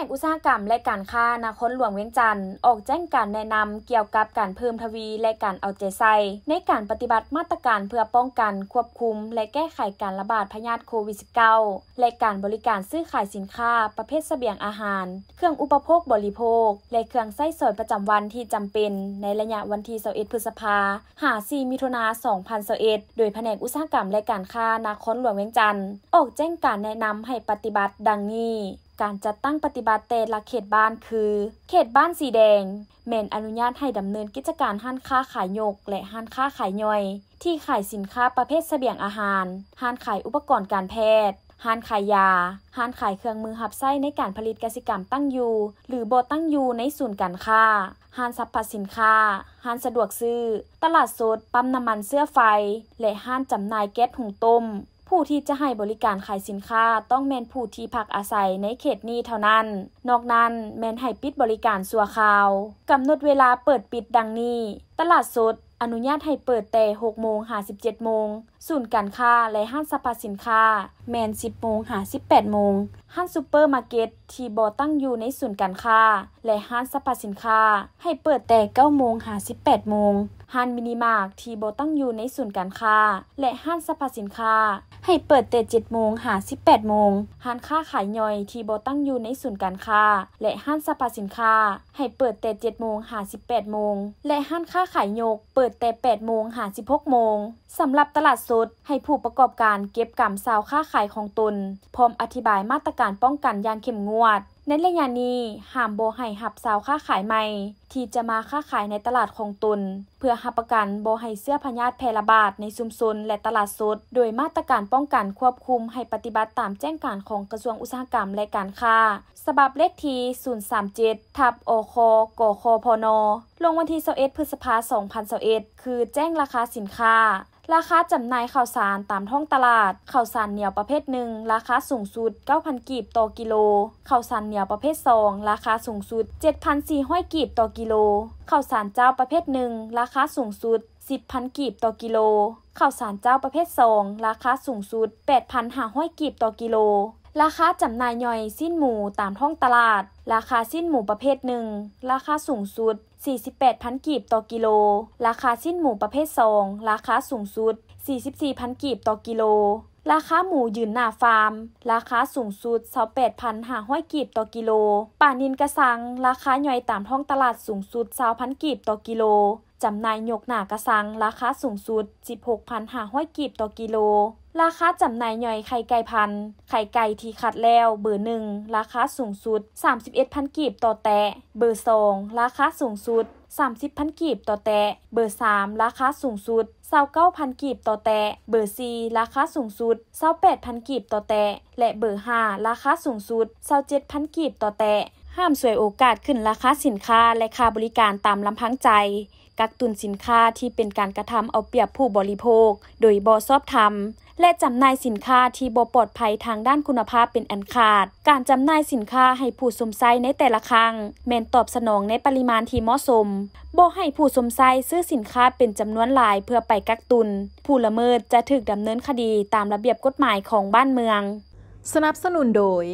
แกอุตสาหกรรมและการค้านาคนหลวงเวียงจันทร์ออกแจ้งการแนะนำเกี่ยวกับการเพิ่มทวีและการเอาใจใส่ในการปฏิบัติมาตรการเพื่อป้องกันควบคุมและแก้ไขการระบาดพยาธิโควิด -19 และการบริการซื้อขายสินค้าประเภทเสบียงอาหาร เครื่องอุปโภคบริโภค และเครื่องใช้สอยประจำวันที่จำเป็น ในระยะวันที่21พฤษภาหา4มิถุนา2021โดยแผนกอุตสาหกรรมและการค้านาคนหลวงเวียงจันทร์ออกแจ้งการแนะนำให้ปฏิบัติดังนี้การจัดตั้งปฏิบัติแต่ละเขตบ้านคือ เขตบ้านสีแดงแมนอนุญาตให้ดำเนินกิจการห้านค้าขายโยกและห้านค้าขายย่อยที่ขายสินค้าประเภทเสบียงอาหารห้านขายอุปกรณ์การแพทย์ห้านขายยา ห้านขายเครื่องมือหับไส้ในการผลิตกสิกรรมตั้งอยู่หรือโบตั้งอยู่ในศูนย์การค้าห้านสรรพสินค้า ห้านสะดวกซื้อ ตลาดสดปั๊มน้ำมันเสื้อไฟและห้านจำหน่ายแก๊สหุงต้มผู้ที่จะให้บริการขายสินค้า ต้องแมนผู้ที่พักอาศัยในเขตนี้เท่านั้น นอกนั้นแมนให้ปิดบริการสั่วคราว กำหนดเวลาเปิดปิดดังนี้ ตลาดสดอนุญาตให้เปิดแต่6โมงหา17โมงศูนย์การค้าและห้างสรรพสินค้าแมน 10โมงหา18โมงห้างซูเปอร์มาร์เก็ตที่บ่ตั้งอยู่ในศูนย์การค้าและห้างสรรพสินค้าให้เปิดแต่9โมงหา18โมงห้างมินิมาร์ทที่บ่ตั้งอยู่ในศูนย์การค้าและห้างสรรพสินค้าให้เปิดแต่7โมงหา18โมงห้างค้าขายย่อยที่บ่ตั้งอยู่ในศูนย์การค้าและห้างสรรพสินค้าให้เปิดแต่7โมงหา18โมงและห้างค้าขายยกเปิดดแต่8โมงหา16 โมง สำหรับตลาดสด ให้ผู้ประกอบการเก็บกำซาวค่าขายของตน พร้อมอธิบายมาตรการป้องกันอย่างเข้มงวดในระยานี้ห้ามโบไห้หับสาวค้าขายใหม่ ที่จะมาค้าขายในตลาดของตนเพื่อหับประกันโบไห้เสื้อพยาตแพร่ระบาดในซุมซนและตลาดสดโดยมาตรการป้องกันควบคุมให้ปฏิบัติตามแจ้งการของกระทรวงอุตสาหกรรมและการค้าฉบับเลขที037 ทับโอโคโกโคพน ลงวันที่21พฤษภาคม2021คือแจ้งราคาสินค้าราคาจำหน่ายข่าวสารตามท้องตลาดข่าวสารเหนียวประเภทหนึ่งราคาสูงสุด 9,000กีบต่อกิโลข่าวสารเหนียวประเภท2ราคาสูงสุด 7,400กีบต่อกิโลข่าวสารเจ้าประเภทหนึ่งราคาสูงสุด 10,000กีบต่อกิโลข่าวสารเจ้าประเภท2ราคาสูงสุด 8,500กีบต่อกิโลราคาจำหน่ายย่อยสิ้นหมูตามท้องตลาด ราคาสิ้นหมูประเภทหนึ่งราคาสูงสุด48,000กีบต่อกิโลราคาสิ้นหมูประเภทสองราคาสูงสุด 44,000กีบต่อกิโล ราคาหมูยืนหน้าฟาร์ม ราคาสูงสุด28,500กีบต่อกิโลป่านินกระสัง ราคาย่อยตามท้องตลาดสูงสุด20,000กีบต่อกิโลจำหน่ายยกหน้ากระสังราคาสูงสุด16,500กีบต่อกิโลราคาจำหน่ายน่อยไข่ไก่พันไข่ไก่ที่คัดแล้ว เบอร์หนึ่งราคาสูงสุด 31,000กีบต่อแตะเบอร์สองราคาสูงสุด 30,000กีบต่อแตะเบอร์สามราคาสูงสุด29,000 กีบต่อแตะเบอร์สี่ราคาสูงสุด28,000กีบต่อแตะและเบอร์ห้าราคาสูงสุด27,000กีบต่อแตะห้ามสวยโอกาสขึ้นราคาสินค้าและค่าบริการตามลำพังใจกักตุนสินค้าที่เป็นการกระทำเอาเปรียบผู้บริโภค โดยบอซอบทำและจำหน่ายสินค้าที่บปลอดภัยทางด้านคุณภาพเป็นอันขาด การจำหน่ายสินค้าให้ผู้สมไซในแต่ละครั้งแม่นตอบสนองในปริมาณที่เหมาะสมบ่ให้ผู้สมไซซื้อสินค้าเป็นจำนวนหลายเพื่อไปกักตุน ผู้ละเมิดจะถูกดำเนินคดีตามระเบียบกฎหมายของบ้านเมือง สนับสนุนโดย